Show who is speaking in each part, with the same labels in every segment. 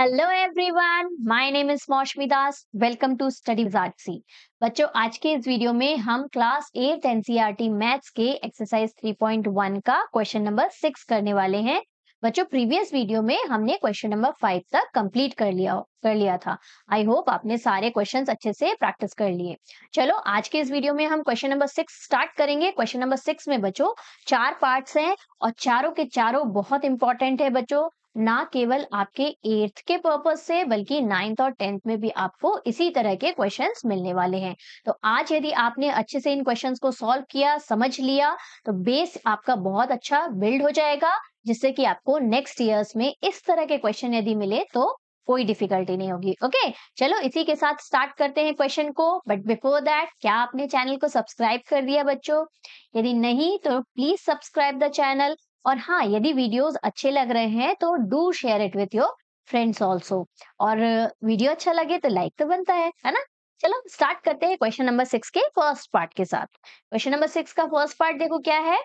Speaker 1: Hello everyone my name is Moushumi Das welcome to study RC बच्चों आज के इस वीडियो में हम क्लास एट एनसीईआरटी मैथ्स के एक्सरसाइज 3.1 का क्वेश्चन नंबर सिक्स करने वाले हैं बच्चों प्रीवियस वीडियो में हमने क्वेश्चन नंबर फाइव तक कंप्लीट कर लिया कर लिया था आई होप आपने सारे क्वेश्चन अच्छे से प्रैक्टिस कर लिए चलो आज के इस वीडियो में हम क्वेश्चन नंबर सिक्स स्टार्ट करेंगे क्वेश्चन नंबर सिक्स में बच्चों चार पार्ट्स हैं और चारों के चारों बहुत इंपॉर्टेंट है बच्चों ना केवल आपके एट्थ के पर्पज से बल्कि नाइन्थ और टेंथ में भी आपको इसी तरह के क्वेश्चंस मिलने वाले हैं तो आज यदि आपने अच्छे से इन क्वेश्चंस को सॉल्व किया समझ लिया तो बेस आपका बहुत अच्छा बिल्ड हो जाएगा जिससे कि आपको नेक्स्ट ईयर्स में इस तरह के क्वेश्चन यदि मिले तो कोई डिफिकल्टी नहीं होगी ओके चलो इसी के साथ स्टार्ट करते हैं क्वेश्चन को बट बिफोर दैट क्या आपने चैनल को सब्सक्राइब कर दिया बच्चों यदि नहीं तो प्लीज सब्सक्राइब द चैनल और हाँ यदि वीडियोस अच्छे लग रहे हैं तो do share it with your friends also और वीडियो अच्छा लगे तो लाइक तो बनता है है ना चलो स्टार्ट करते हैं क्वेश्चन नंबर सिक्स के फर्स्ट पार्ट के साथ क्वेश्चन नंबर सिक्स का फर्स्ट पार्ट देखो क्या है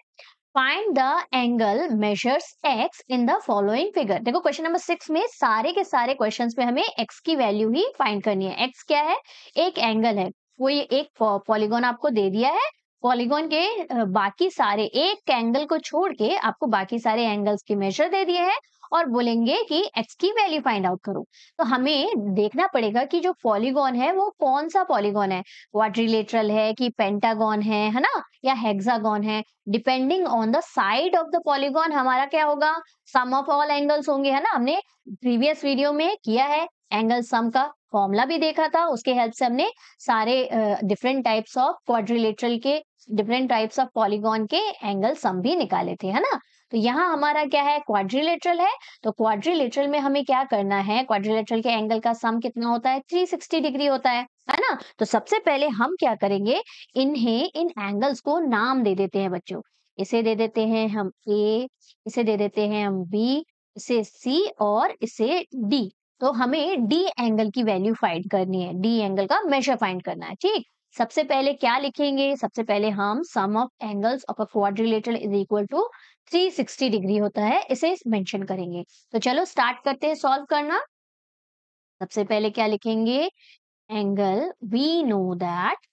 Speaker 1: find the angle measures x in the following figure देखो क्वेश्चन नंबर सिक्स में सारे के सारे क्वेश्चन में हमें एक्स की वैल्यू ही फाइंड करनी है एक्स क्या है एक एंगल है कोई एक पॉलीगोन आपको दे दिया है पॉलीगॉन के बाकी सारे एक एंगल को छोड़ के आपको बाकी सारे एंगल्स के मेजर दे दिए हैं और बोलेंगे कि x की वैल्यू फाइंड आउट करो तो हमें देखना पड़ेगा कि जो पॉलीगॉन है वो कौन सा पॉलीगॉन है क्वाड्रिलेटरल है कि पेंटागॉन है है ना या हेक्सागॉन है depending on the side of the polygon हमारा क्या होगा सम ऑफ ऑल एंगल्स होंगे है ना हमने प्रीवियस वीडियो में किया है एंगल सम का फॉर्मूला भी देखा था उसके हेल्प से हमने सारे डिफरेंट टाइप्स ऑफ क्वाड्रिलेटरल के डिफरेंट टाइप्स ऑफ पॉलीगॉन के एंगल सम भी निकाले थे है ना तो यहाँ हमारा क्या है क्वाड्रिलेटरल है तो क्वाड्रिलेटरल में हमें क्या करना है क्वाड्रिलेटरल के एंगल का सम कितना होता है 360 डिग्री होता है है ना तो सबसे पहले हम क्या करेंगे इन्हें इन एंगल्स को नाम दे देते हैं बच्चों इसे दे देते हैं हम ए इसे दे देते हैं हम बी इसे सी और इसे डी तो हमें डी एंगल की वैल्यू फाइंड करनी है डी एंगल का मेजर फाइंड करना है ठीक सबसे पहले क्या लिखेंगे सबसे पहले हम sum of angles of a quadrilateral is equal to 360 degree होता है इसे मेंशन करेंगे
Speaker 2: तो चलो स्टार्ट करते हैं सॉल्व करना सबसे पहले क्या लिखेंगे angle we know that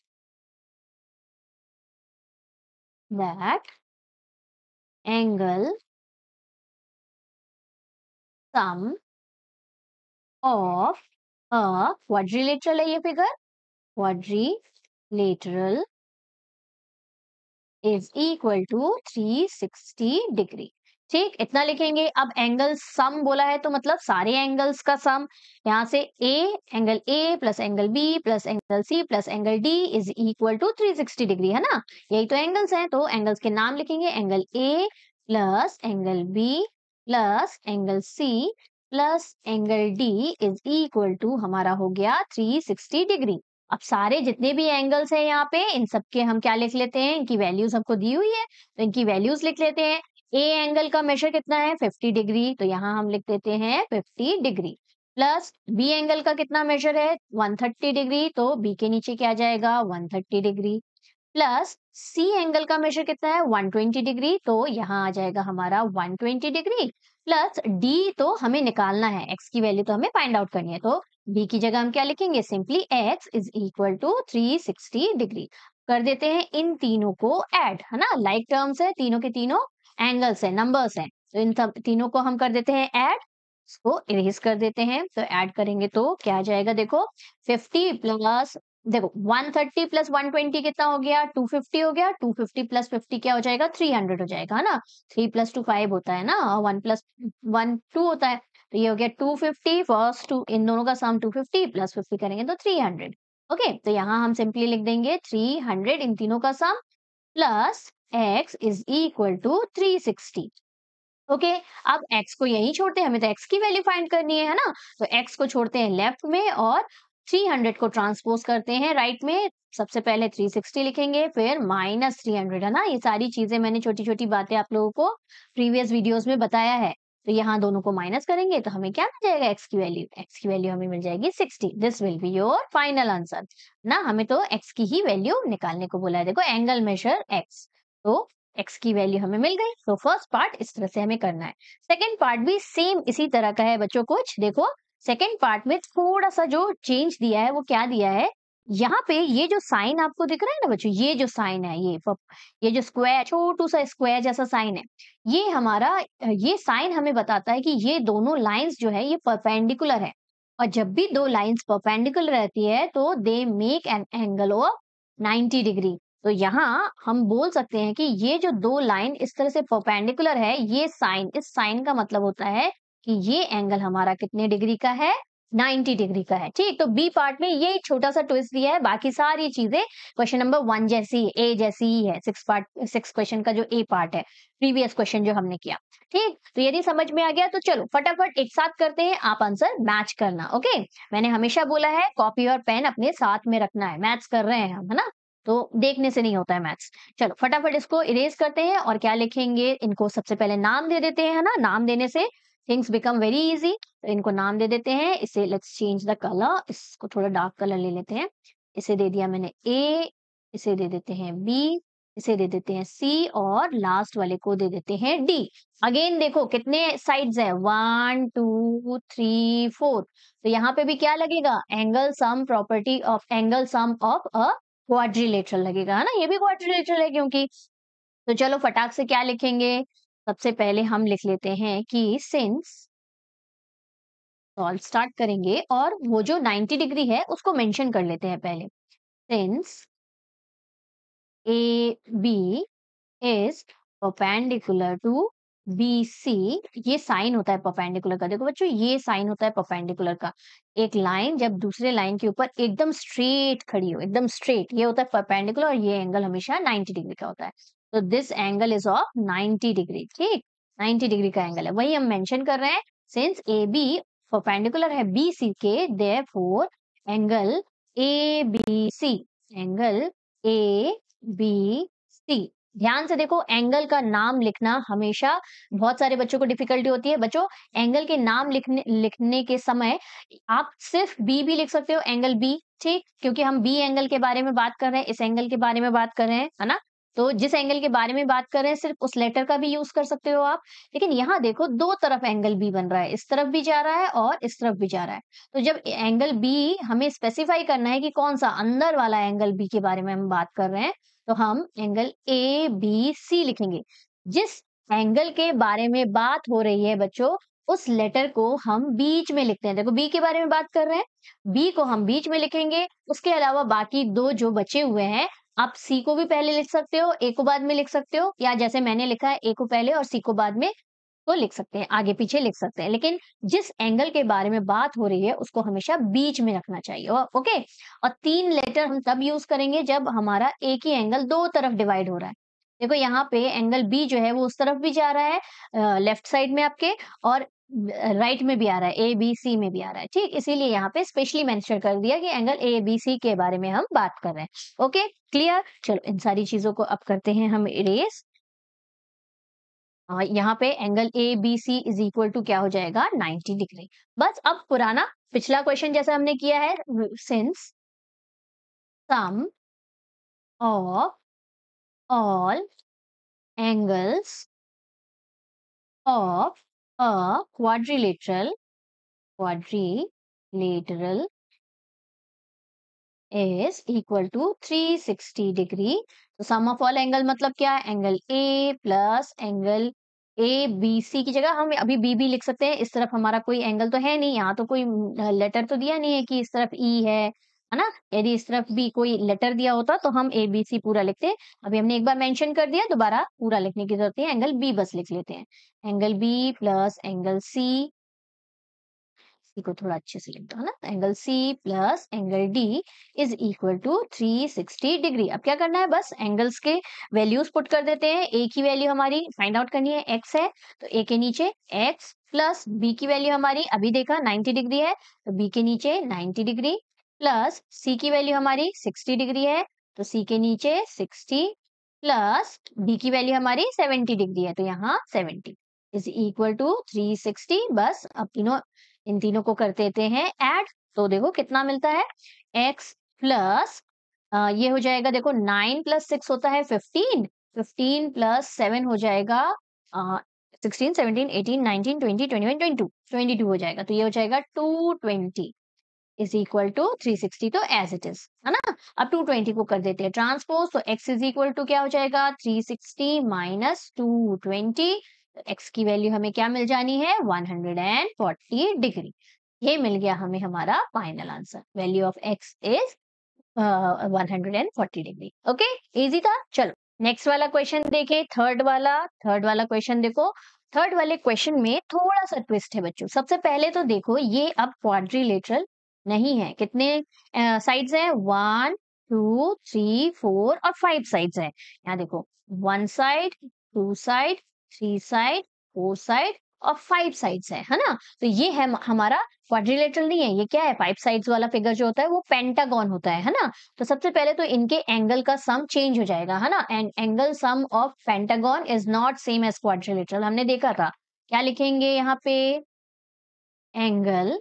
Speaker 2: that angle sum of a quadrilateral है ये figure quadrilateral lateral is equal to 360 degree ठीक इतना लिखेंगे अब एंगल
Speaker 1: सम बोला है तो मतलब सारे एंगल्स का सम यहाँ से A angle A plus angle B plus angle C plus angle D is equal to 360 degree है ना यही तो एंगल्स हैं तो एंगल्स के नाम लिखेंगे angle A plus angle B plus angle C plus angle D is equal to हमारा हो गया 360 डिग्री अब सारे जितने भी एंगल्स हैं यहाँ पे इन के हम क्या लिख लेते हैं इनकी वैल्यूज हमको दी हुई है तो इनकी वैल्यूज लिख लेते हैं ए एंगल का मेजर कितना है 50 डिग्री तो यहाँ हम लिख देते हैं 50 डिग्री प्लस बी एंगल का कितना मेजर है 130 डिग्री तो बी के नीचे क्या जाएगा 130 डिग्री प्लस सी एंगल का मेजर कितना है 120 डिग्री तो यहाँ आ जाएगा हमारा 120 डिग्री प्लस डी तो हमें निकालना है एक्स की वैल्यू तो हमें फाइंड आउट करनी है तो बी की जगह हम क्या लिखेंगे simply x is equal to three sixty degree कर देते हैं इन तीनों को एड है ना लाइक like टर्म्स है तीनों के तीनों एंगल्स है नंबर्स है तो इन सब तीनों को हम कर देते हैं एड इसको इरेज कर देते हैं तो ऐड करेंगे तो क्या आ जाएगा देखो 50 प्लस देखो 130 प्लस 120 कितना हो गया 250 हो गया 250 प्लस 50 क्या हो जाएगा 300 हो जाएगा है ना 3 प्लस टू फाइव होता है ना 1 प्लस वन टू होता है तो ये हो गया टू फिफ्टी फर्स्ट टू इन दोनों का sum two fifty plus fifty करेंगे तो थ्री हंड्रेड ओके तो यहाँ हम सिंपली लिख देंगे थ्री हंड्रेड इन तीनों का sum plus x is equal to three sixty okay okay, अब एक्स को यही छोड़ते हैं हमें तो एक्स की वैल्यू फाइंड करनी है ना तो एक्स को छोड़ते हैं लेफ्ट में और 300 को ट्रांसपोज करते हैं राइट में सबसे पहले 360 लिखेंगे फिर माइनस थ्री है ना ये सारी चीजें मैंने छोटी छोटी बातें आप लोगों को प्रीवियस वीडियोस में बताया है तो यहाँ दोनों को माइनस करेंगे तो हमें क्या मिल जाएगा एक्स की वैल्यू एक्स की वैल्यू हमें मिल जाएगी sixty this will be your final answer ना हमें तो एक्स की ही वैल्यू निकालने को बोला है देखो एंगल मेजर एक्स तो एक्स की वैल्यू हमें मिल गई तो फर्स्ट पार्ट इस तरह से हमें करना है सेकेंड पार्ट भी सेम इसी तरह का है बच्चों कुछ देखो सेकेंड पार्ट में थोड़ा सा जो चेंज दिया है वो क्या दिया है यहाँ पे ये जो साइन आपको दिख रहा है ना बच्चों ये जो साइन है ये ये जो स्क्वायर छोटू सा स्क्वायर जैसा साइन है ये हमारा ये साइन हमें बताता है कि ये दोनों लाइंस जो है ये परपेंडिकुलर है और जब भी दो लाइंस परपेंडिकुलर रहती है तो they make an angle of 90 degree तो यहाँ हम बोल सकते हैं कि ये जो दो लाइन इस तरह से परपेंडिकुलर है ये साइन इस साइन का मतलब होता है कि ये एंगल हमारा कितने डिग्री का है 90 डिग्री का है ठीक तो बी पार्ट में ये छोटा सा ट्विस्ट दिया है बाकी सारी चीजें क्वेश्चन नंबर वन जैसी ए जैसी ही है सिक्स पार्ट सिक्स क्वेश्चन का जो ए पार्ट है प्रीवियस क्वेश्चन जो हमने किया ठीक तो यदि समझ में आ गया तो चलो फटाफट एक साथ करते हैं आप आंसर मैच करना ओके मैंने हमेशा बोला है कॉपी और पेन अपने साथ में रखना है मैच कर रहे हैं हम है ना तो देखने से नहीं होता है मैथ्स चलो फटाफट इसको इरेज करते हैं और क्या लिखेंगे इनको सबसे पहले नाम दे देते हैं है ना नाम देने से थिंग्स बिकम वेरी इजी तो इनको नाम दे देते हैं इसे लेट्स चेंज द कलर इसको थोड़ा डार्क कलर ले लेते हैं इसे दे दिया मैंने ए इसे दे देते हैं बी इसे दे देते हैं सी और लास्ट वाले को दे देते हैं डी अगेन देखो कितने साइड्स है वन टू थ्री फोर तो यहाँ पे भी क्या लगेगा angle sum property of angle sum of a quadrilateral लगेगा है ना ये भी क्वाड्रिलेटरल है क्योंकि तो चलो फटाक से क्या लिखेंगे सबसे पहले हम लिख लेते हैं कि सिंस
Speaker 2: सॉल्व स्टार्ट करेंगे और वो जो 90 डिग्री है उसको मेंशन कर लेते हैं पहले since A B
Speaker 1: is perpendicular to B C ये साइन होता है परपेंडिकुलर का देखो बच्चों ये साइन होता है परपेंडिकुलर का एक लाइन जब दूसरे लाइन के ऊपर एकदम स्ट्रेट खड़ी हो एकदम स्ट्रेट ये होता है परपेंडिकुलर और ये एंगल हमेशा 90 डिग्री का होता है तो this angle is of 90 degree ठीक 90 डिग्री का एंगल है वही हम मेंशन कर रहे हैं सिंस ए बी परपेंडिकुलर है बी सी के therefore angle A B C angle A B C ध्यान से देखो एंगल का नाम लिखना हमेशा बहुत सारे बच्चों को डिफिकल्टी होती है बच्चों एंगल के नाम लिखने लिखने के समय आप सिर्फ बी भी लिख सकते हो एंगल बी ठीक क्योंकि हम बी एंगल के बारे में बात कर रहे हैं इस एंगल के बारे में बात कर रहे हैं है ना तो जिस एंगल के बारे में बात कर रहे हैं सिर्फ उस लेटर का भी यूज कर सकते हो आप लेकिन यहाँ देखो दो तरफ एंगल बी बन रहा है इस तरफ भी जा रहा है और इस तरफ भी जा रहा है तो जब एंगल बी हमें स्पेसिफाई करना है कि कौन सा अंदर वाला एंगल बी के बारे में हम बात कर रहे हैं तो हम एंगल ए बी सी लिखेंगे जिस एंगल के बारे में बात हो रही है बच्चों उस लेटर को हम बीच में लिखते हैं देखो बी के बारे में बात कर रहे हैं बी को हम बीच में लिखेंगे उसके अलावा बाकी दो जो बचे हुए हैं आप सी को भी पहले लिख सकते हो ए को बाद में लिख सकते हो या जैसे मैंने लिखा है ए को पहले और सी को बाद में तो लिख सकते हैं आगे पीछे लिख सकते हैं लेकिन जिस एंगल के बारे में बात हो रही है उसको हमेशा बीच में रखना चाहिए ओके और तीन लेटर हम तब यूज करेंगे जब हमारा एक ही एंगल दो तरफ डिवाइड हो रहा है देखो यहाँ पे एंगल बी जो है वो उस तरफ भी जा रहा है लेफ्ट साइड में आपके और राइट में भी आ रहा है ए बी सी में भी आ रहा है ठीक इसीलिए यहाँ पे स्पेशली मेंशन कर दिया कि एंगल ए बी सी के बारे में हम बात कर रहे हैं ओके क्लियर चलो इन सारी चीजों को अब करते हैं हम इरेज यहाँ पे angle A B C is equal to क्या हो जाएगा
Speaker 2: 90 डिग्री बस अब पुराना पिछला क्वेश्चन जैसा हमने किया है since sum of all angles of a quadrilateral quadrilateral is equal to 360 degree. तो sum of all एंगल मतलब क्या hai
Speaker 1: angle A plus angle A B C की जगह हम अभी बी बी लिख सकते हैं इस तरफ हमारा कोई एंगल तो है नहीं यहाँ तो कोई लेटर तो दिया नहीं है कि इस तरफ ई e है है ना यदि इस तरफ भी कोई लेटर दिया होता तो हम ए बी सी पूरा लिखते अभी हमने एक बार मेंशन कर दिया दोबारा पूरा लिखने की जरूरत है एंगल बी बस लिख लेते हैं angle B plus angle C C को थोड़ा अच्छे से लिख दो है ना angle C plus angle D is equal to 360 degree अब क्या करना है बस एंगल्स के वैल्यूज पुट कर देते हैं ए की वैल्यू हमारी फाइंड आउट करनी है एक्स है तो ए के नीचे एक्स प्लस बी की वैल्यू हमारी अभी देखा 90 डिग्री है तो बी के नीचे 90 डिग्री प्लस सी की वैल्यू हमारी 60 डिग्री है तो सी के नीचे 60 प्लस डी की वैल्यू हमारी 70 डिग्री है तो यहाँ 70 इज इक्वल टू 360 बस अब तीनों इन तीनों को कर देते हैं एड तो देखो कितना मिलता है एक्स प्लस ये हो जाएगा देखो नाइन प्लस सिक्स होता है फिफ्टीन फिफ्टीन प्लस सेवन हो जाएगा sixteen seventeen eighteen nineteen twenty twenty one twenty two twenty two हो जाएगा तो ये हो जाएगा two twenty is equal to three sixty तो एज इट इज है ना अब टू ट्वेंटी को कर देते हैं ट्रांसपोज तो एक्स इज इक्वल टू क्या हो जाएगा three sixty minus two twenty X की वैल्यू हमें क्या मिल जानी है one hundred and forty degree ये मिल गया हमें हमारा final answer value of X is one hundred and forty degree okay easy था चलो नेक्स्ट वाला क्वेश्चन देखे थर्ड वाला थर्ड वाला क्वेश्चन देखो थर्ड वाले क्वेश्चन में थोड़ा सा ट्विस्ट है बच्चों सबसे पहले तो देखो ये अब क्वाड्रिलेटरल नहीं है कितने साइड्स है वन टू थ्री फोर और फाइव साइड्स है यहाँ देखो one side two side three side four side और फाइव साइड्स है है ना तो ये है हमारा क्वाड्रिलेटरल नहीं है ये क्या है फाइव साइड्स वाला फिगर जो होता है वो पेंटागॉन होता है है ना तो सबसे पहले तो इनके एंगल का सम चेंज हो जाएगा है ना and angle sum of
Speaker 2: pentagon is not same as quadrilateral हमने देखा था क्या लिखेंगे यहाँ पे angle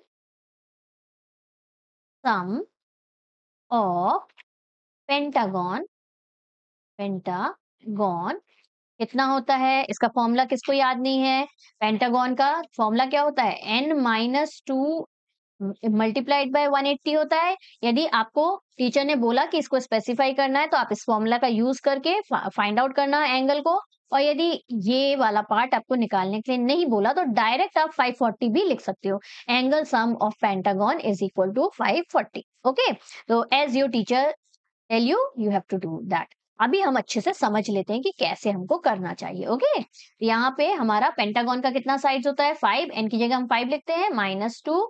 Speaker 2: sum of pentagon pentagon
Speaker 1: कितना होता है इसका फॉर्मूला किसको याद नहीं है पेंटागॉन का फॉर्मूला क्या होता है n minus two multiplied by 180 होता है यदि आपको टीचर ने बोला कि इसको स्पेसिफाई करना है तो आप इस फॉर्मूला का यूज करके फाइंड आउट करना एंगल को और यदि ये वाला पार्ट आपको निकालने के लिए नहीं बोला तो डायरेक्ट आप 540 भी लिख सकते हो angle sum of pentagon is equal to 540 okay तो as your teacher tell you you have to do that अभी हम अच्छे से समझ लेते हैं कि कैसे हमको करना चाहिए ओके तो यहाँ पे हमारा पेंटागॉन का कितना साइज होता है फाइव एन की जगह हम फाइव लिखते हैं minus two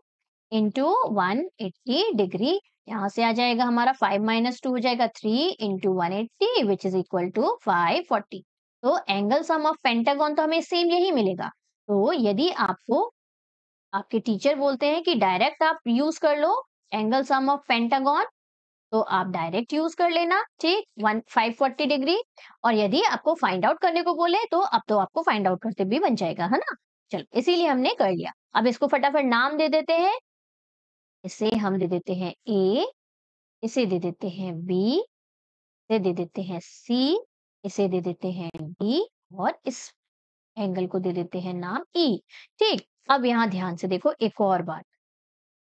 Speaker 1: into one eighty degree यहाँ से आ जाएगा हमारा फाइव माइनस टू हो जाएगा three into one eighty which is equal to five forty तो एंगल सम ऑफ पेंटागॉन तो हमें सेम यही मिलेगा तो यदि आपको आपके टीचर बोलते हैं कि डायरेक्ट आप यूज कर लो एंगल सम ऑफ पेंटागॉन तो आप डायरेक्ट यूज कर लेना ठीक वन फाइव फोर्टी डिग्री और यदि आपको फाइंड आउट करने को बोले तो अब तो आपको फाइंड आउट करते भी बन जाएगा है ना चलो इसीलिए हमने कर लिया अब इसको फटाफट नाम दे देते हैं इसे हम दे देते हैं ए इसे दे देते हैं बी इसे दे देते हैं सी इसे दे देते हैं डी और इस एंगल को दे देते हैं नाम ई e। ठीक अब यहाँ ध्यान से देखो एक और बात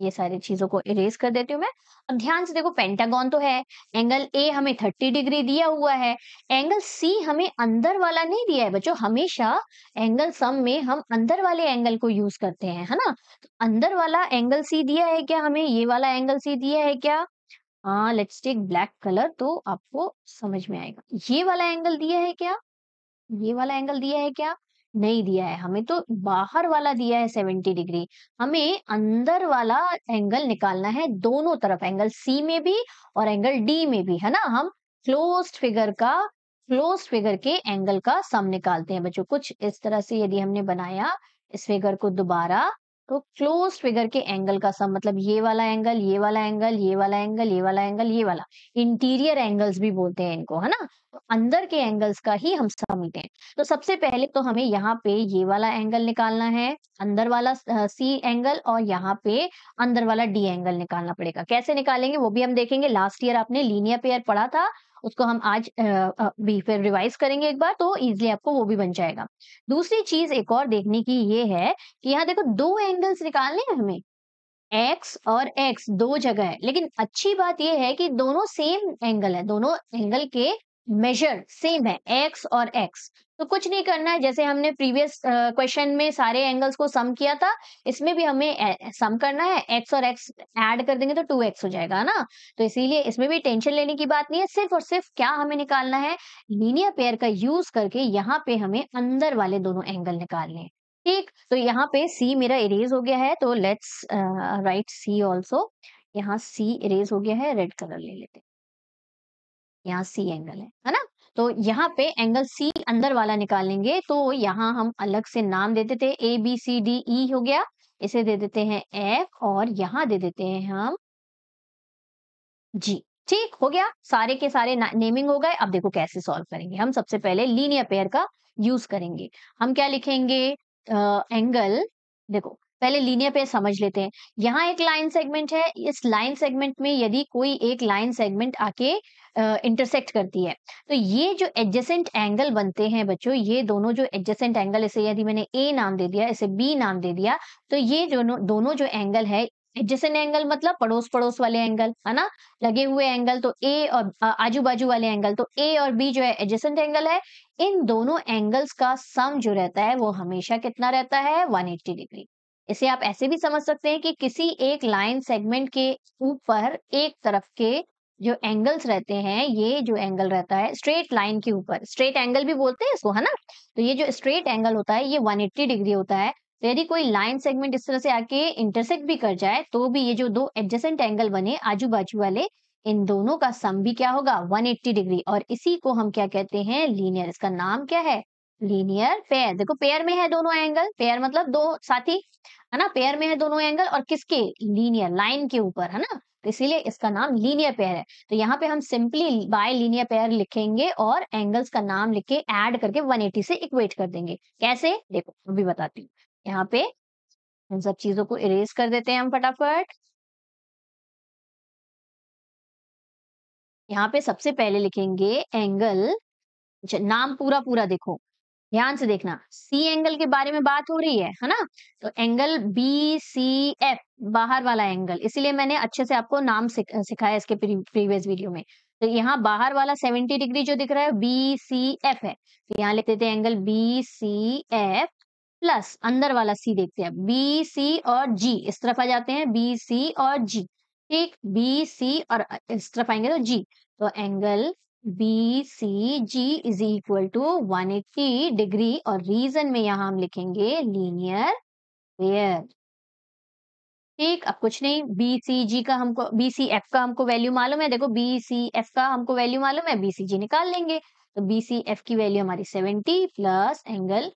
Speaker 1: ये सारी चीजों को इरेज कर देती हूँ मैं अब ध्यान से देखो पेंटागॉन तो है एंगल ए हमें थर्टी डिग्री दिया हुआ है एंगल सी हमें अंदर वाला नहीं दिया है बच्चों हमेशा एंगल सम में हम अंदर वाले एंगल को यूज करते हैं है ना तो अंदर वाला एंगल सी दिया है क्या हमें ये वाला एंगल सी दिया है क्या लेट्स टेक ब्लैक कलर तो आपको समझ में आएगा ये वाला एंगल दिया है क्या ये वाला एंगल दिया है क्या नहीं दिया है हमें तो बाहर वाला दिया है सेवेंटी डिग्री हमें अंदर वाला एंगल निकालना है दोनों तरफ एंगल सी में भी और एंगल डी में भी है ना हम क्लोज फिगर का क्लोज फिगर के एंगल का सम निकालते हैं बच्चों कुछ इस तरह से यदि हमने बनाया इस फिगर को दोबारा तो क्लोज फिगर के एंगल का सम मतलब ये वाला एंगल ये वाला एंगल ये वाला एंगल ये वाला एंगल ये वाला इंटीरियर एंगल्स भी बोलते हैं इनको है ना तो अंदर के एंगल्स का ही हम सम लेते हैं तो सबसे पहले तो हमें यहाँ पे ये वाला एंगल निकालना है अंदर वाला सी एंगल और यहाँ पे अंदर वाला डी एंगल निकालना पड़ेगा कैसे निकालेंगे वो भी हम देखेंगे लास्ट ईयर आपने लीनियर पेयर पढ़ा था उसको हम आज भी फिर रिवाइज करेंगे एक बार तो इजिली आपको वो भी बन जाएगा दूसरी चीज एक और देखने की ये है कि यहाँ देखो दो एंगल्स निकालने हैं हमें एक्स और एक्स दो जगह है लेकिन अच्छी बात यह है कि दोनों सेम एंगल है दोनों एंगल के मेजर सेम है एक्स और एक्स तो कुछ नहीं करना है जैसे हमने प्रीवियस क्वेश्चन में सारे एंगल्स को सम किया था इसमें भी हमें सम करना है एक्स और एक्स ऐड कर देंगे तो टू एक्स हो जाएगा ना तो इसीलिए इसमें भी टेंशन लेने की बात नहीं है सिर्फ और सिर्फ क्या हमें निकालना है लीनियर पेयर का यूज करके यहाँ पे हमें अंदर वाले दोनों एंगल निकालने ठीक तो यहाँ पे सी मेरा इरेज हो गया है तो लेट्स राइट सी ऑल्सो यहाँ सी इरेज हो गया है रेड कलर ले लेते हैं यहाँ सी एंगल है है ना तो यहाँ पे एंगल सी अंदर वाला निकालेंगे तो यहाँ हम अलग से नाम देते थे ए बी सी डी ई हो गया इसे दे देते हैं एफ और यहाँ दे देते हैं हम जी ठीक हो गया सारे के सारे नेमिंग हो गए अब देखो कैसे सॉल्व करेंगे हम सबसे पहले लीनियर पेयर का यूज करेंगे हम क्या लिखेंगे आ, एंगल देखो पहले लीनियर पेयर समझ लेते हैं यहाँ एक लाइन सेगमेंट है इस लाइन सेगमेंट में यदि कोई एक लाइन सेगमेंट आके इंटरसेक्ट करती है तो ये जो एडजेसेंट एंगल बनते हैं बच्चों ये दोनों जो एडजेसेंट एंगल इसे यदि मैंने ए नाम दे दिया इसे बी नाम दे दिया तो ये दोनों दोनों जो एंगल है एडजेसेंट एंगल मतलब पड़ोस पड़ोस वाले एंगल है ना लगे हुए एंगल तो ए और आजू बाजू वाले एंगल तो ए और बी जो है एडजेसेंट एंगल है इन दोनों एंगल्स का सम जो रहता है वो हमेशा कितना रहता है 180 डिग्री इसे आप ऐसे भी समझ सकते हैं कि किसी एक लाइन सेगमेंट के ऊपर एक तरफ के जो एंगल्स रहते हैं ये जो एंगल रहता है स्ट्रेट लाइन के ऊपर स्ट्रेट एंगल भी बोलते हैं इसको है ना तो ये जो स्ट्रेट एंगल होता है ये 180 डिग्री होता है तो यदि कोई लाइन सेगमेंट इस तरह से आके इंटरसेक्ट भी कर जाए तो भी ये जो दो एडजेसेंट एंगल बने आजू बाजू वाले इन दोनों का सम भी क्या होगा वन डिग्री और इसी को हम क्या कहते हैं लीनियर इसका नाम क्या है लीनियर पेयर देखो पेयर में है दोनों एंगल पेयर मतलब दो साथी है ना पेयर में है दोनों एंगल और किसके लीनियर लाइन के ऊपर है ना तो इसीलिए इसका नाम लीनियर पेयर है तो यहाँ पे हम सिंपली बाय लीनियर पेयर लिखेंगे और एंगल्स का नाम लिख के एड करके
Speaker 2: 180 से इक्वेट कर देंगे कैसे देखो अभी बताती हूँ यहाँ पे इन सब चीजों को इरेज कर देते हैं हम फटाफट यहाँ पे सबसे पहले लिखेंगे एंगल नाम पूरा पूरा
Speaker 1: देखो ध्यान से देखना सी एंगल के बारे में बात हो रही है है ना तो एंगल बी सी एफ बाहर वाला एंगल इसीलिए मैंने अच्छे से आपको नाम सिखाया इसके प्रीवियस वीडियो में तो यहाँ बाहर वाला 70 डिग्री जो दिख रहा है बी सी एफ है तो यहाँ लिख देते हैं angle B C F plus अंदर वाला सी देखते हैं बी सी और जी इस तरफ आ जाते हैं बी सी और जी ठीक बी सी और इस तरफ आएंगे तो जी तो angle B C G is equal to one eighty degree और रीजन में यहां हम लिखेंगे लीनियर पेयर ठीक अब कुछ नहीं बी सी जी का हमको बी सी एफ का हमको वैल्यू मालूम है देखो बी सी एफ का हमको वैल्यू मालूम है बी सी जी निकाल लेंगे तो बी सी एफ की वैल्यू हमारी seventy plus angle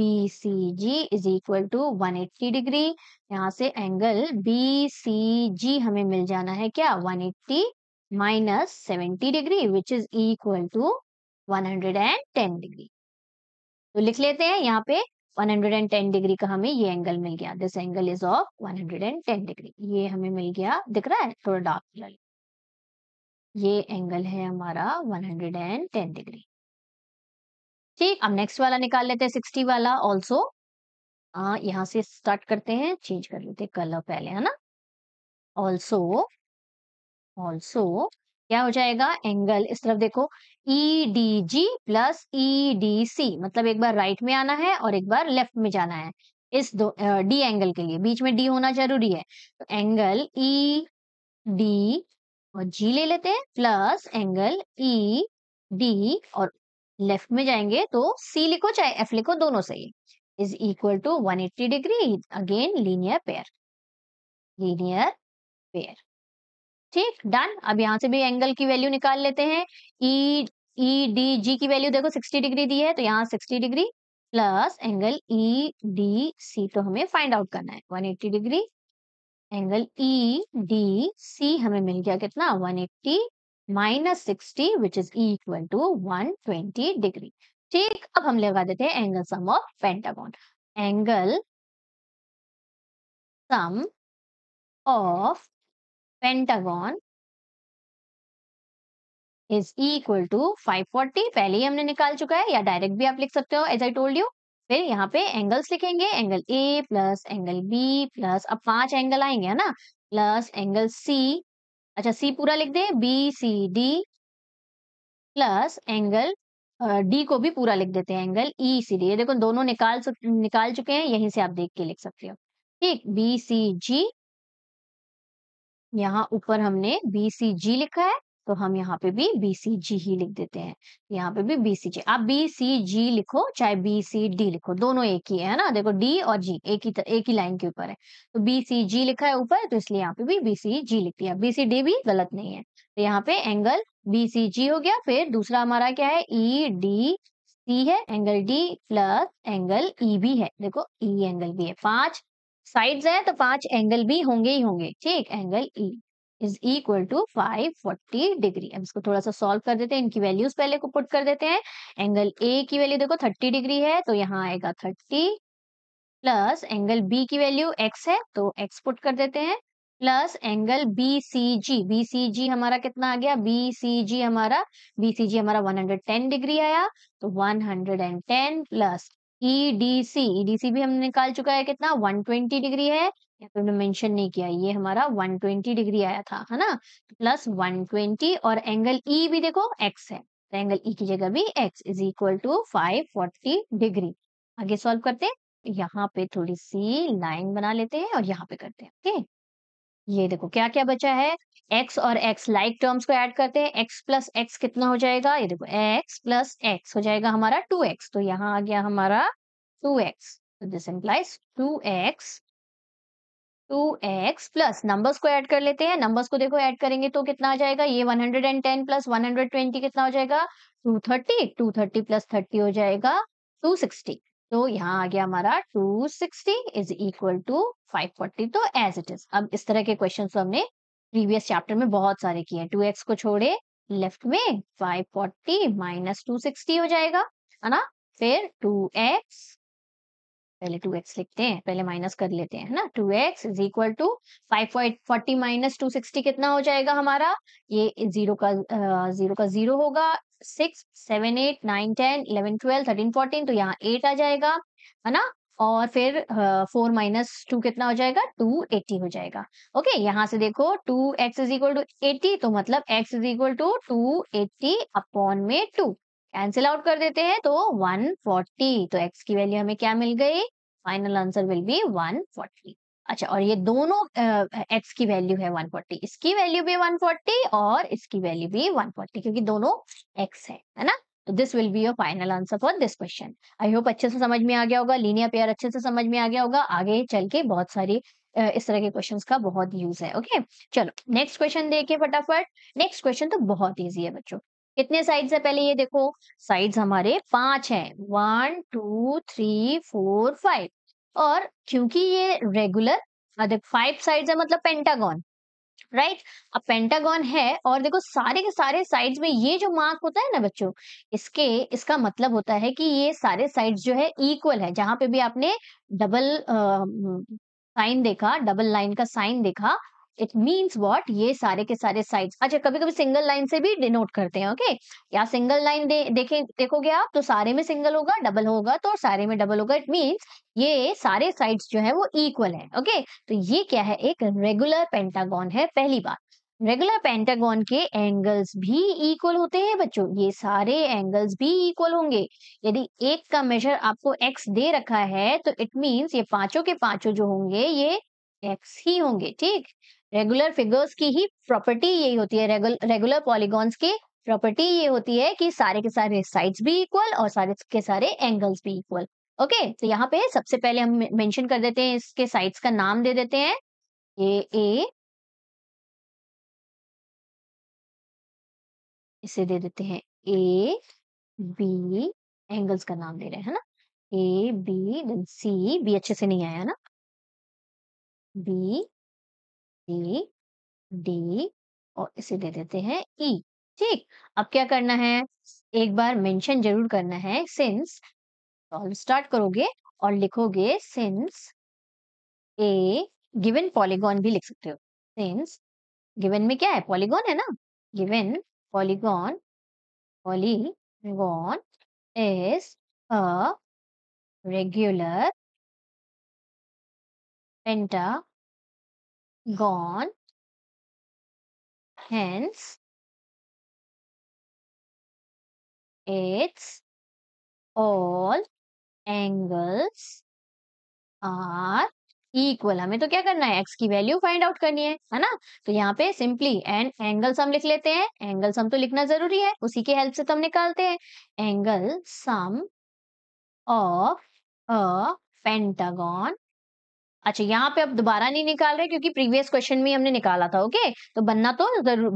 Speaker 1: B C G is equal to one eighty degree यहाँ से एंगल बी सी जी हमें मिल जाना है क्या one eighty minus 70 degree which is equal to 110 degree तो लिख लेते हैं यहाँ पे 110 डिग्री का हमें ये एंगल मिल गया this angle is of 110 degree ये हमें मिल गया दिख रहा है थोड़ा डार्क कलर ये एंगल है हमारा 110 डिग्री ठीक अब नेक्स्ट वाला निकाल लेते हैं 60 वाला ऑल्सो हाँ, यहाँ से स्टार्ट करते हैं चेंज कर लेते हैं कलर पहले है ना ऑल्सो ऑल्सो क्या हो जाएगा एंगल इस तरफ देखो E D G plus E D C मतलब एक बार राइट में आना है और एक बार लेफ्ट में जाना है इस दो डी एंगल के लिए बीच में डी होना जरूरी है तो एंगल ई डी और जी ले लेते हैं प्लस एंगल ई डी और लेफ्ट में जाएंगे तो सी लिखो चाहे एफ लिखो दोनों सही is equal to 180 degree again linear pair linear pair ठीक डन अब यहाँ से भी एंगल की वैल्यू निकाल लेते हैं ई ई डी जी की वैल्यू देखो 60 डिग्री दी है तो यहाँ 60 degree plus angle E D C तो हमें फाइंड आउट करना है 180 degree angle E D C हमें मिल गया कितना 180 minus sixty which is equal to 120 degree ठीक
Speaker 2: अब हम लगा देते हैं angle sum of pentagon angle sum of pentagon is equal to 540 पहले ही हमने निकाल चुका है या डायरेक्ट भी
Speaker 1: आप लिख सकते हो एज आई टोल्ड यू फिर यहाँ पे एंगल्स लिखेंगे angle A plus angle B plus अब पांच एंगल आएंगे है ना प्लस एंगल सी अच्छा सी पूरा लिख दे B C D plus angle D को भी पूरा लिख देते हैं एंगल ई सी डी ये देखो दोनों निकाल निकाल चुके हैं यहीं से आप देख के लिख सकते हो ठीक बी सी जी यहाँ ऊपर हमने जी लिखा है तो हम यहाँ पे भी जी ही लिख देते हैं यहाँ पे भी BCG आप जी लिखो चाहे डी लिखो दोनों एक ही है ना देखो डी और जी एक ही एक ही लाइन के ऊपर है तो जी लिखा है ऊपर तो इसलिए यहाँ पे भी जी लिख दिया बीसीडी भी गलत नहीं है तो यहाँ पे एंगल जी हो गया फिर दूसरा हमारा क्या है ई डी सी है angle D plus angle E भी है देखो ई एंगल भी है पांच साइड्स हैं तो पांच एंगल भी होंगे ही होंगे ठीक angle E is equal to forty degree अब इसको थोड़ा सा सॉल्व कर देते हैं इनकी वैल्यूज पहले को पुट कर देते हैं एंगल ए की वैल्यू देखो थर्टी डिग्री है तो यहाँ आएगा थर्टी प्लस एंगल बी की वैल्यू एक्स है तो एक्स पुट कर देते हैं plus angle B C G B C G हमारा कितना आ गया बी सी जी हमारा बी सी जी हमारा वन हंड्रेड टेन डिग्री आया तो one hundred and ten plus D e C e भी हमने निकाल चुका है कितना 120 डिग्री है या फिर हमने मेंशन नहीं किया ये हमारा 120 डिग्री आया था है ना प्लस 120 और एंगल ई e भी देखो एक्स है तो एंगल ई e की जगह भी x is equal to five forty degree आगे सॉल्व करते हैं यहाँ पे थोड़ी सी लाइन बना लेते हैं और यहाँ पे करते हैं ओके ये देखो क्या क्या बचा है x और x लाइक -like टर्म्स को ऐड करते हैं x प्लस एक्स कितना हो जाएगा ये देखो x प्लस एक्स हो जाएगा हमारा 2x तो यहाँ आ गया हमारा 2x x this implies two x two x plus numbers को ऐड कर लेते हैं नंबर्स को देखो ऐड करेंगे तो कितना आ जाएगा ये 110 hundred and ten plus one hundred twenty कितना हो जाएगा two thirty two thirty plus thirty हो जाएगा टू सिक्सटी तो यहाँ आ गया हमारा 260 सिक्सटी इज इक्वल टू 540 तो एज इट इज अब इस तरह के क्वेश्चन हमने प्रीवियस चैप्टर में बहुत सारे किए हैं एक्स को छोड़े लेफ्ट में five forty minus two sixty हो जाएगा है ना फिर टू एक्स पहले टू एक्स लिखते हैं पहले माइनस कर लेते हैं ना two x is equal to five forty minus two sixty कितना हो जाएगा हमारा ये जीरो का जीरो का जीरो होगा six seven eight nine ten eleven twelve thirteen fourteen तो यहाँ एट आ जाएगा है ना और फिर फोर माइनस टू कितना हो जाएगा टू एटी हो जाएगा ओके okay, यहाँ से देखो two x is equal to eighty तो मतलब x is equal to two eighty upon में टू कैंसिल आउट कर देते हैं तो वन फोर्टी तो एक्स की वैल्यू हमें क्या मिल गई final answer will be forty अच्छा और ये दोनों एक्स की वैल्यू है 140 इसकी वैल्यू भी 140 और इसकी वैल्यू भी 140 क्योंकि दोनों एक्स है है ना this will be your final answer for this question I hope अच्छे से समझ में आ गया होगा लीनियर पेयर अच्छे से समझ में आ गया होगा आगे चल के बहुत सारी इस तरह के क्वेश्चंस का बहुत यूज है ओके okay? चलो नेक्स्ट क्वेश्चन देखिए फटाफट नेक्स्ट क्वेश्चन तो बहुत इजी है बच्चों कितने साइड्स है पहले ये देखो साइड्स हमारे पांच हैं one two three four five और क्योंकि ये रेगुलर फाइव साइड्स है मतलब पेंटागॉन राइट अब पेंटागॉन है और देखो सारे के सारे साइड्स में ये जो मार्क होता है ना बच्चों इसके इसका मतलब होता है कि ये सारे साइड्स जो है इक्वल है जहां पे भी आपने डबल साइन देखा डबल लाइन का साइन देखा इट मीन्स वॉट ये सारे के सारे साइड अच्छा कभी कभी सिंगल लाइन से भी डिनोट करते हैं ओके या सिंगल लाइन दे, देखें देखोगे आप तो सारे में सिंगल होगा डबल होगा तो सारे में डबल होगा इट मीन्स ये सारे साइड्स जो है वो इक्वल है ओके तो ये क्या है एक रेगुलर पेंटागॉन है पहली बात रेगुलर पेंटागॉन के एंगल्स भी इक्वल होते हैं बच्चों ये सारे एंगल्स भी इक्वल होंगे यदि एक का मेजर आपको एक्स दे रखा है तो इट मीन्स ये पांचों के पांचों जो होंगे ये एक्स ही होंगे ठीक रेगुलर फिगर्स की ही प्रॉपर्टी यही होती है रेगुलर पॉलीगॉन्स की प्रॉपर्टी ये होती है कि सारे के सारे साइड्स भी इक्वल और सारे के सारे
Speaker 2: एंगल्स भी इक्वल ओके तो यहाँ पे सबसे पहले हम मेंशन कर देते हैं इसके साइड्स का नाम दे देते हैं ए ए इसे दे देते हैं ए बी एंगल्स का नाम दे रहे हैं ना A B then C B अच्छे से नहीं आया ना बी सी डी और इसे दे देते हैं
Speaker 1: ई e, ठीक अब क्या करना है एक बार मेंशन जरूर करना है सिंस
Speaker 2: सॉल्व तो स्टार्ट करोगे और लिखोगे सिंस ए गिवन पॉलीगॉन भी लिख सकते हो सिंस गिवन में क्या है पॉलीगॉन है ना given polygon polygon is a regular pentagon gone, hence its all angles are equal हमें
Speaker 1: तो क्या करना है एक्स की वैल्यू फाइंड आउट करनी है है ना तो यहाँ पे सिंपली एंड एंगल सम लिख लेते हैं एंगल सम तो लिखना जरूरी है उसी के हेल्प से तो हम निकालते हैं angle sum of a pentagon अच्छा यहाँ पे अब दोबारा नहीं निकाल रहे क्योंकि प्रीवियस क्वेश्चन में हमने निकाला था ओके तो बनना तो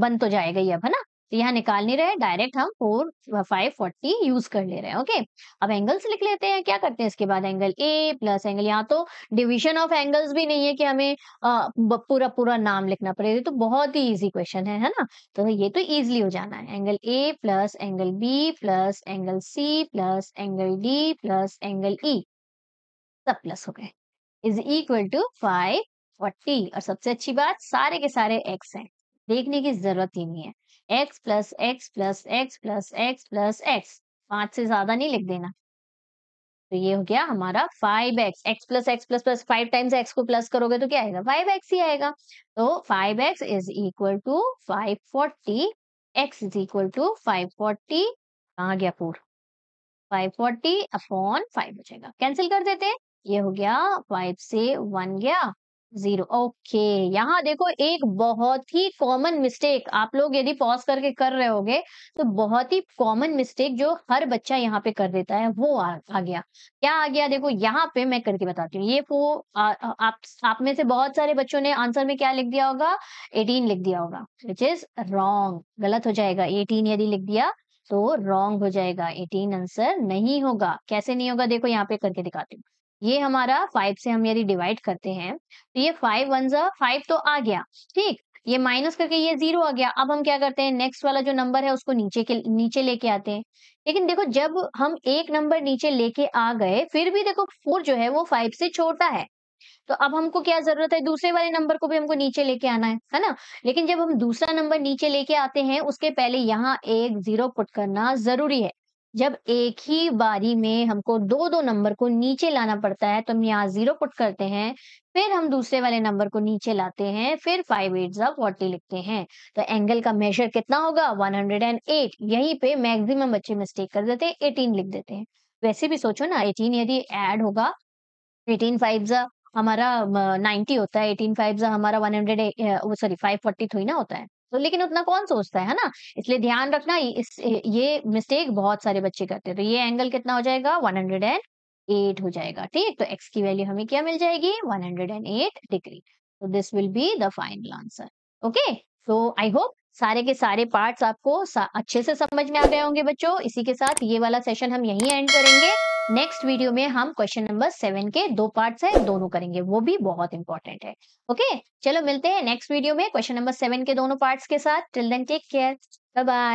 Speaker 1: बन तो जाएगा ही अब है ना तो यहाँ निकाल नहीं रहे डायरेक्ट हम फोर फाइव फोर्टी यूज कर ले रहे हैं ओके अब एंगल्स लिख लेते हैं क्या करते हैं इसके बाद एंगल ए प्लस एंगल यहाँ तो डिविजन ऑफ एंगल्स भी नहीं है कि हमें आ, पूरा पूरा नाम लिखना पड़ेगा तो बहुत ही इजी क्वेश्चन है है ना तो ये तो ईजिली हो जाना है angle A plus angle B plus angle C plus angle D plus angle E सब प्लस हो गए is equal to five forty और सबसे अच्छी बात सारे के सारे x हैं देखने की जरूरत ही नहीं है x plus x plus x plus x plus x पांच से ज्यादा नहीं लिख देना तो ये हो गया हमारा five x x plus x plus plus five times x को प्लस करोगे तो क्या आएगा फाइव एक्स ही आएगा तो five x is equal to five forty x is equal to five forty कहाँ गया पूर फाइव फोर्टी अपॉन फाइव हो जाएगा कैंसिल कर देते हैं ये हो गया फाइव से वन गया जीरो ओके यहाँ देखो एक बहुत ही कॉमन मिस्टेक आप लोग यदि पॉज करके कर रहे होगे तो बहुत ही कॉमन मिस्टेक जो हर बच्चा यहाँ पे कर देता है वो आ, आ गया क्या आ गया देखो यहाँ पे मैं करके बताती हूँ ये वो आप आप में से बहुत सारे बच्चों ने आंसर में क्या लिख दिया होगा एटीन लिख दिया होगा विच इज रॉन्ग गलत हो जाएगा एटीन यदि लिख दिया तो रॉन्ग हो जाएगा एटीन आंसर नहीं होगा कैसे नहीं होगा देखो यहाँ पे करके दिखाती हूँ ये हमारा फाइव से हम यदि डिवाइड करते हैं तो ये फाइव वन जो फाइव तो आ गया ठीक ये माइनस करके ये जीरो आ गया अब हम क्या करते हैं नेक्स्ट वाला जो नंबर है उसको नीचे के नीचे लेके आते हैं लेकिन देखो जब हम एक नंबर नीचे लेके आ गए फिर भी देखो फोर जो है वो फाइव से छोटा है तो अब हमको क्या जरूरत है दूसरे वाले नंबर को भी हमको नीचे लेके आना है है ना लेकिन जब हम दूसरा नंबर नीचे लेके आते हैं उसके पहले यहाँ एक जीरो पुट करना जरूरी है जब एक ही बारी में हमको दो दो नंबर को नीचे लाना पड़ता है तो हम यहाँ जीरो पुट करते हैं फिर हम दूसरे वाले नंबर को नीचे लाते हैं फिर फाइव एट जा फोर्टी लिखते हैं तो एंगल का मेजर कितना होगा 108 यहीं पे मैक्सिमम बच्चे मिस्टेक कर देते हैं 18 लिख देते हैं वैसे भी सोचो ना 18 यदि ऐड होगा 18 फाइव जा हमारा 90 होता है 18 फाइव जा हमारा 100 सॉरी 540 थोड़ी ना होता है तो लेकिन उतना कौन सोचता है है ना इसलिए ध्यान रखना इस ये मिस्टेक बहुत सारे बच्चे करते हैं तो ये एंगल कितना हो जाएगा वन हंड्रेड एंड एट हो जाएगा ठीक तो एक्स की वैल्यू हमें क्या मिल जाएगी one hundred and eight degree तो this will be the final answer okay so I hope सारे के सारे पार्ट्स आपको अच्छे से समझ में आ गए होंगे बच्चों इसी के साथ ये वाला सेशन हम यहीं एंड करेंगे नेक्स्ट वीडियो में हम क्वेश्चन नंबर सेवन के दो पार्ट्स है दोनों करेंगे वो भी बहुत इंपॉर्टेंट है
Speaker 2: ओके चलो मिलते हैं नेक्स्ट वीडियो में क्वेश्चन नंबर सेवन के दोनों पार्ट्स के साथ till then take care bye